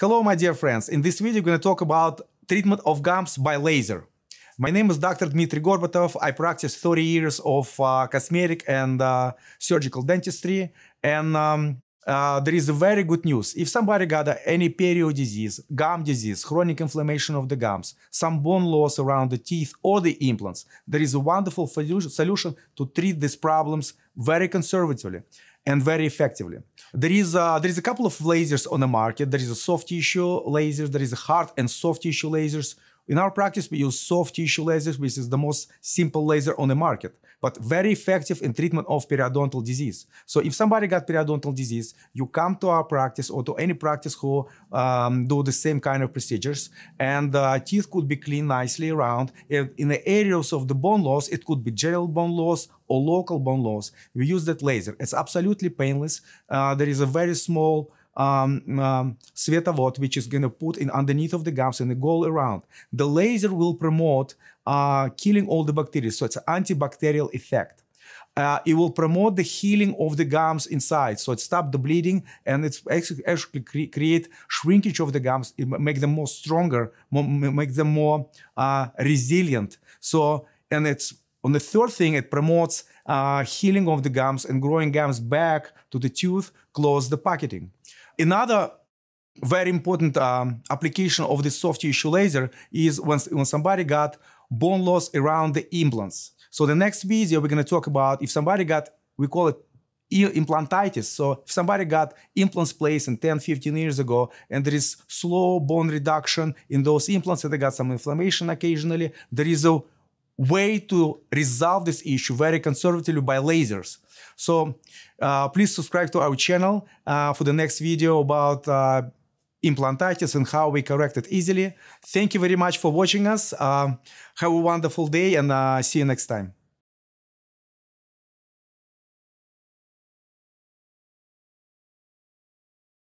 Hello, my dear friends. In this video, we're going to talk about treatment of gums by laser. My name is Dr. Dmitry Gorbatov. I practice 30 years of uh, cosmetic and uh, surgical dentistry. And um, uh, there is a very good news. If somebody got any period disease, gum disease, chronic inflammation of the gums, some bone loss around the teeth or the implants, there is a wonderful solution to treat these problems very conservatively and very effectively. There is a, there is a couple of lasers on the market. There is a soft tissue laser, there is a hard and soft tissue lasers. In our practice, we use soft tissue lasers, which is the most simple laser on the market, but very effective in treatment of periodontal disease. So if somebody got periodontal disease, you come to our practice or to any practice who um, do the same kind of procedures, and uh, teeth could be cleaned nicely around. in the areas of the bone loss, it could be general bone loss or local bone loss. We use that laser. It's absolutely painless. Uh, there is a very small um, um, which is going to put in underneath of the gums and go around. The laser will promote uh, killing all the bacteria. So it's an antibacterial effect. Uh, it will promote the healing of the gums inside. So it stops the bleeding and it's actually cre create shrinkage of the gums, it make them more stronger, more, make them more uh, resilient. So, and it's on the third thing, it promotes uh, healing of the gums and growing gums back to the tooth, close the pocketing. Another very important um, application of the soft tissue laser is when, when somebody got bone loss around the implants. So the next video, we're going to talk about if somebody got, we call it implantitis. So if somebody got implants placed in 10, 15 years ago, and there is slow bone reduction in those implants, and they got some inflammation occasionally, there is a way to resolve this issue very conservatively by lasers. So uh, please subscribe to our channel uh, for the next video about uh, implantitis and how we correct it easily. Thank you very much for watching us. Uh, have a wonderful day and uh, see you next time.